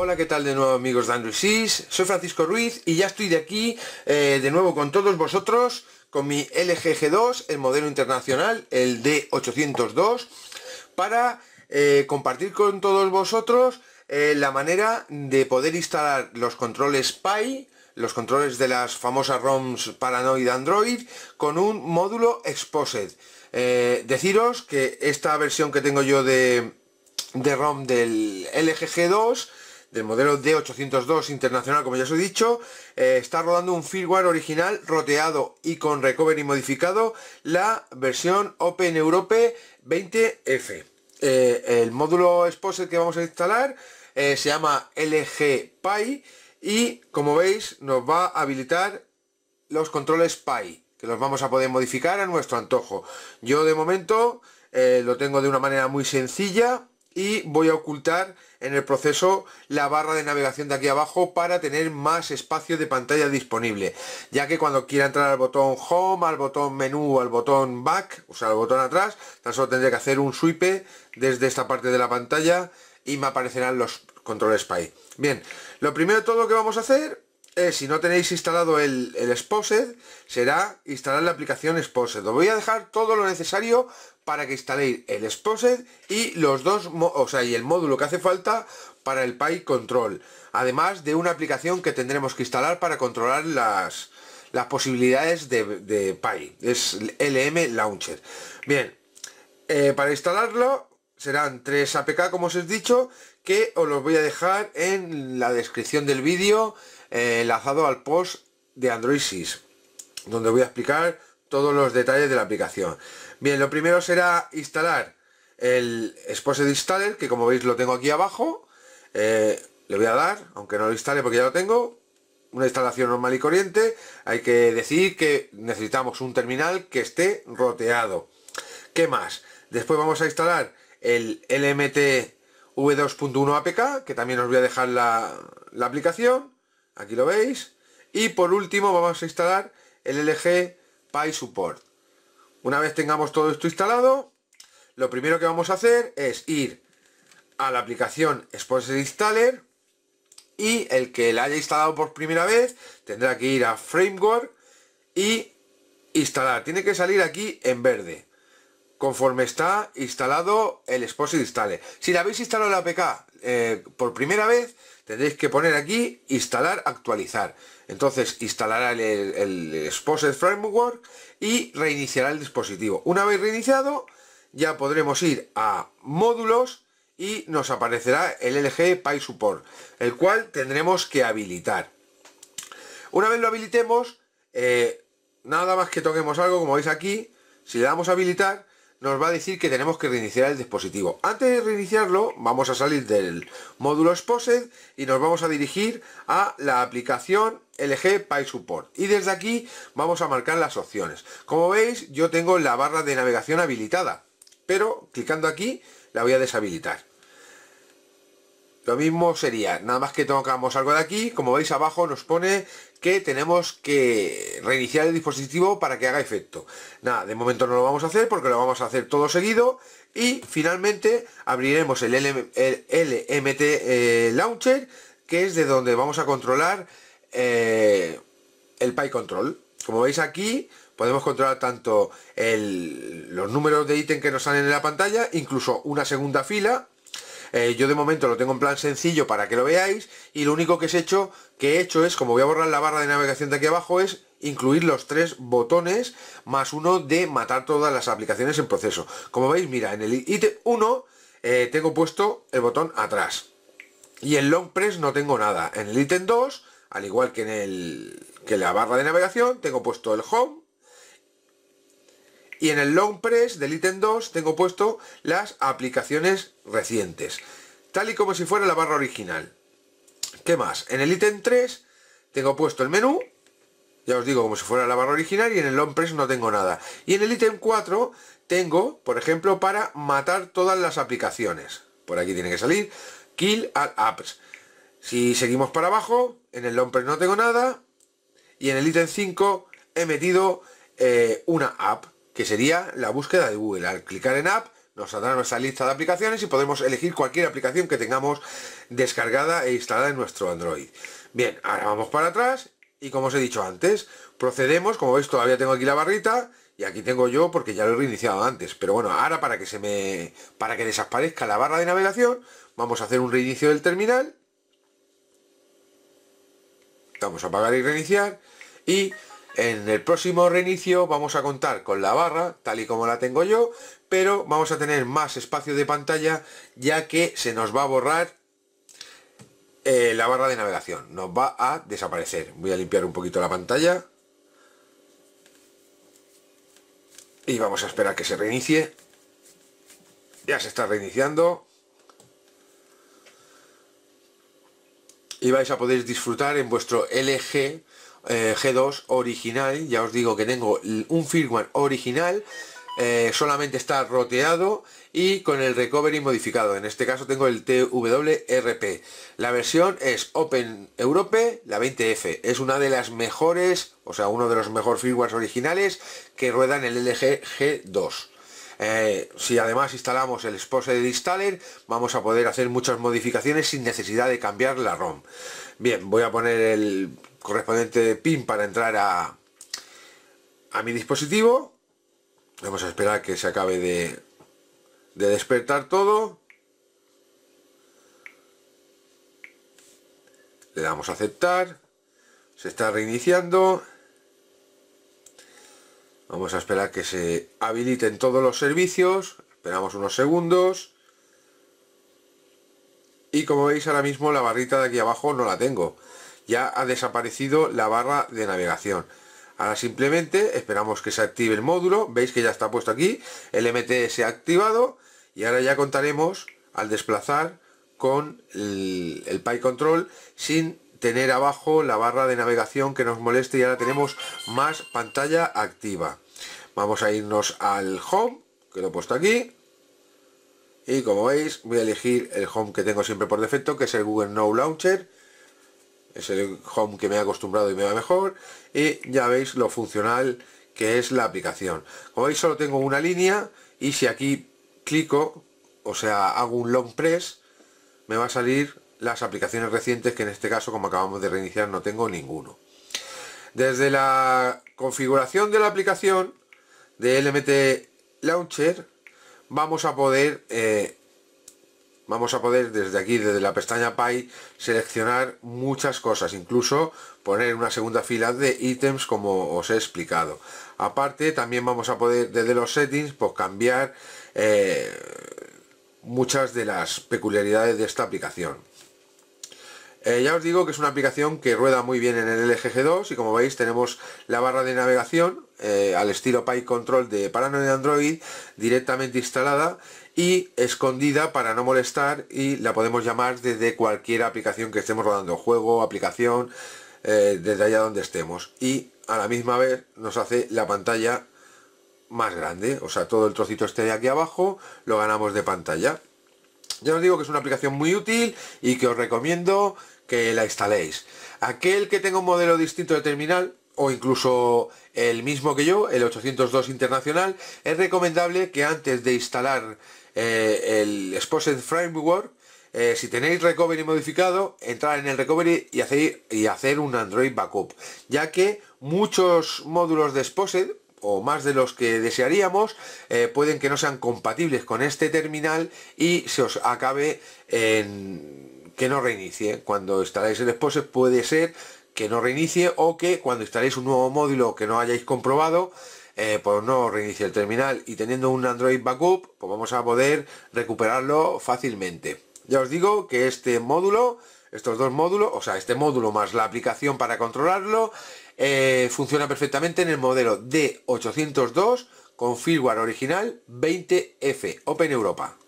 Hola, ¿qué tal de nuevo amigos de Android 6? Soy Francisco Ruiz y ya estoy de aquí eh, de nuevo con todos vosotros con mi LG G2, el modelo internacional, el D802, para eh, compartir con todos vosotros eh, la manera de poder instalar los controles PI, los controles de las famosas ROMs Paranoid Android, con un módulo Exposed. deciros que esta versión que tengo yo de, de ROM del LGG2 del modelo D802 internacional, como ya os he dicho, eh, está rodando un firmware original roteado y con recovery modificado, la versión Open Europe 20F. Eh, el módulo Exposed que vamos a instalar eh, se llama LG Pi y como veis nos va a habilitar los controles Pi que los vamos a poder modificar a nuestro antojo. Yo de momento lo tengo de una manera muy sencilla y voy a ocultar en el proceso la barra de navegación de aquí abajo para tener más espacio de pantalla disponible ya que cuando quiera entrar al botón home al botón menú al botón back o sea al botón atrás tan solo tendré que hacer un swipe desde esta parte de la pantalla y me aparecerán los controles ahí bien lo primero de todo que vamos a hacer eh, si no tenéis instalado el, el será instalar la aplicación Exposed. Os voy a dejar todo lo necesario para que instaléis el Exposed y los dos, o sea, y el módulo que hace falta para el Pi Control. Además de una aplicación que tendremos que instalar para controlar las, posibilidades de, de Es LM Launcher. Bien, eh, para instalarlo serán tres APK, como os he dicho, que os los voy a dejar en la descripción del vídeo, eh, enlazado al post de Android donde voy a explicar todos los detalles de la aplicación. Bien, lo primero será instalar el de Installer, que como veis lo tengo aquí abajo. Eh, le voy a dar, aunque no lo instale porque ya lo tengo. Una instalación normal y corriente. Hay que decir que necesitamos un terminal que esté roteado. ¿Qué más? Después vamos a instalar el LMT V2.1 APK, que también os voy a dejar la, aplicación, aquí lo veis. Y por último vamos a instalar el LG Py Support. Una vez tengamos todo esto instalado, lo primero que vamos a hacer es ir a la aplicación Sponsor Installer y el que la haya instalado por primera vez tendrá que ir a Framework y instalar. Tiene que salir aquí en verde conforme está instalado el y instale Si la habéis instalado la APK eh, por primera vez, tendréis que poner aquí instalar, actualizar. Entonces instalará el, el, Framework y reiniciará el dispositivo. Una vez reiniciado, ya podremos ir a módulos y nos aparecerá el LG PySupport. Support, el cual tendremos que habilitar. Una vez lo habilitemos, eh, nada más que toquemos algo, como veis aquí, si le damos a habilitar, nos va a decir que tenemos que reiniciar el dispositivo. Antes de reiniciarlo, vamos a salir del módulo Exposed y nos vamos a dirigir a la aplicación LG PySupport. Support. Y desde aquí vamos a marcar las opciones. Como veis, yo tengo la barra de navegación habilitada, pero clicando aquí la voy a deshabilitar. Lo mismo sería, nada más que tocamos algo de aquí, como veis abajo nos pone que tenemos que reiniciar el dispositivo para que haga efecto. Nada, de momento no lo vamos a hacer porque lo vamos a hacer todo seguido y finalmente abriremos el, LMT eh, Launcher que es de donde vamos a controlar eh, el Pay Control. Como veis aquí podemos controlar tanto los números de ítem que nos salen en la pantalla, incluso una segunda fila eh, yo de momento lo tengo en plan sencillo para que lo veáis y lo único que, he hecho, que he hecho es, como voy a borrar la barra de navegación de aquí abajo, es incluir los tres botones más uno de matar todas las aplicaciones en proceso. Como veis, mira, en el ítem 1 eh, tengo puesto el botón atrás y en long press no tengo nada. En el ítem 2, al igual que en el que en la barra de navegación, tengo puesto el home y en el Long Press del ítem 2 tengo puesto las aplicaciones recientes, tal y como si fuera la barra original. ¿Qué más? En el ítem 3 tengo puesto el menú, ya os digo, como si fuera la barra original, y en el long press no tengo nada. Y en el ítem 4 tengo, por ejemplo, para matar todas las aplicaciones. Por aquí tiene que salir, kill all apps. Si seguimos para abajo, en el long press no tengo nada, y en el ítem 5 he metido eh, una app que sería la búsqueda de Google. Al clicar en App nos saldrá nuestra lista de aplicaciones y podemos elegir cualquier aplicación que tengamos descargada e instalada en nuestro Android. Bien, ahora vamos para atrás y como os he dicho antes, procedemos, como veis todavía tengo aquí la barrita y aquí tengo yo porque ya lo he reiniciado antes, pero bueno, ahora para que se me para que desaparezca la barra de navegación, vamos a hacer un reinicio del terminal. Vamos a apagar y reiniciar y en el próximo reinicio vamos a contar con la barra, tal y como la tengo yo, pero vamos a tener más espacio de pantalla ya que se nos va a borrar eh, la barra de navegación, nos va a desaparecer. Voy a limpiar un poquito la pantalla y vamos a esperar que se reinicie. Ya se está reiniciando. y vais a poder disfrutar en vuestro LG eh, G2 original, ya os digo que tengo un firmware original, eh, solamente está roteado y con el recovery modificado, en este caso tengo el TWRP. La versión es Open Europe, la 20F, es una de las mejores, o sea, uno de los mejores firmware originales que ruedan el LG G2. Eh, si además instalamos el de Installer, vamos a poder hacer muchas modificaciones sin necesidad de cambiar la ROM. Bien, voy a poner el correspondiente pin para entrar a, a mi dispositivo. Vamos a esperar que se acabe de, de despertar todo. Le damos a aceptar. Se está reiniciando. Vamos a esperar que se habiliten todos los servicios. Esperamos unos segundos. Y como veis ahora mismo la barrita de aquí abajo no la tengo ya ha desaparecido la barra de navegación. Ahora simplemente esperamos que se active el módulo, veis que ya está puesto aquí, el MTS activado y ahora ya contaremos al desplazar con el, PyControl Control sin tener abajo la barra de navegación que nos moleste y ahora tenemos más pantalla activa. Vamos a irnos al Home, que lo he puesto aquí, y como veis voy a elegir el Home que tengo siempre por defecto, que es el Google Now Launcher, es el home que me he acostumbrado y me va mejor y ya veis lo funcional que es la aplicación como veis solo tengo una línea y si aquí clico o sea hago un long press me va a salir las aplicaciones recientes que en este caso como acabamos de reiniciar no tengo ninguno desde la configuración de la aplicación de LMT Launcher vamos a poder eh, vamos a poder desde aquí, desde la pestaña Py, seleccionar muchas cosas, incluso poner una segunda fila de ítems como os he explicado. Aparte, también vamos a poder desde los settings pues, cambiar eh, muchas de las peculiaridades de esta aplicación. Eh, ya os digo que es una aplicación que rueda muy bien en el LG 2 y como veis tenemos la barra de navegación eh, al estilo Py Control de Paranoid Android directamente instalada y escondida para no molestar y la podemos llamar desde cualquier aplicación que estemos rodando, juego, aplicación, eh, desde allá donde estemos. Y a la misma vez nos hace la pantalla más grande, o sea todo el trocito este de aquí abajo lo ganamos de pantalla. Ya os digo que es una aplicación muy útil y que os recomiendo que la instaléis. Aquel que tenga un modelo distinto de terminal, o incluso el mismo que yo, el 802 internacional, es recomendable que antes de instalar eh, el Exposed Framework, eh, si tenéis recovery modificado, entrar en el recovery y hacer, y hacer un Android Backup, ya que muchos módulos de Exposed o más de los que desearíamos eh, pueden que no sean compatibles con este terminal y se os acabe en que no reinicie cuando instaláis el Expose puede ser que no reinicie o que cuando instaléis un nuevo módulo que no hayáis comprobado eh, pues no reinicie el terminal y teniendo un Android Backup pues vamos a poder recuperarlo fácilmente ya os digo que este módulo estos dos módulos, o sea, este módulo más la aplicación para controlarlo, eh, funciona perfectamente en el modelo D802 con firmware original 20F Open Europa.